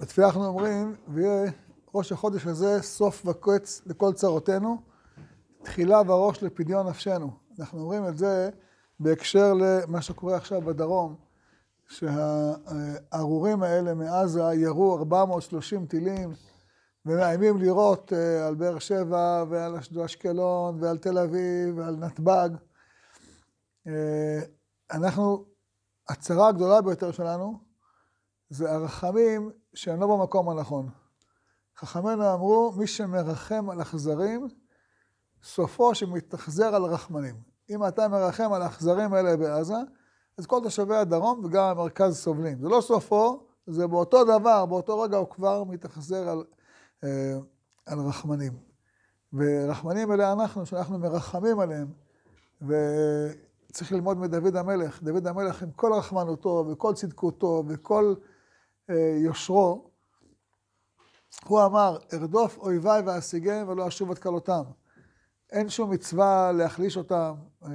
בתפילה אנחנו אומרים, ויהיה ראש החודש הזה סוף וקץ לכל צרותינו, תחילה וראש לפדיון נפשנו. אנחנו אומרים את זה בהקשר למה שקורה עכשיו בדרום, שהארורים האלה מעזה ירו 430 טילים ומאיימים לירות אה, על באר שבע ועל אשקלון ועל תל אביב ועל נתב"ג. אה, אנחנו, הצרה הגדולה ביותר שלנו זה הרחמים שהם לא במקום הנכון. חכמינו אמרו, מי שמרחם על אכזרים, סופו שמתאכזר על רחמנים. אם אתה מרחם על האכזרים האלה בעזה, אז כל תושבי הדרום וגם המרכז סובלים. זה לא סופו, זה באותו דבר, באותו רגע הוא כבר מתאכזר על, אה, על רחמנים. ורחמנים אלה אנחנו, שאנחנו מרחמים עליהם. וצריך ללמוד מדוד המלך. דוד המלך עם כל רחמנותו וכל צדקותו וכל... אה, יושרו, הוא אמר, ארדוף אויביי ואשיגם ולא אשוב עד כלותם. אין שום מצווה להחליש אותם, אה,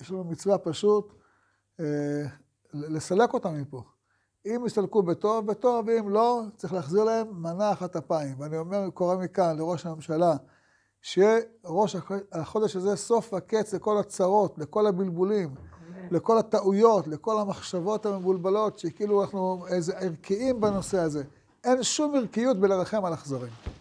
יש לנו מצווה פשוט אה, לסלק אותם מפה. אם יסתלקו בטוב, בטוב, ואם לא, צריך להחזיר להם מנה אחת אפיים. ואני אומר, קורא מכאן לראש הממשלה, שיהיה ראש החודש הזה סוף הקץ לכל הצרות, לכל הבלבולים. לכל הטעויות, לכל המחשבות המבולבלות, שכאילו אנחנו איזה ערכיים בנושא הזה. אין שום ערכיות בלרחם על אכזרים.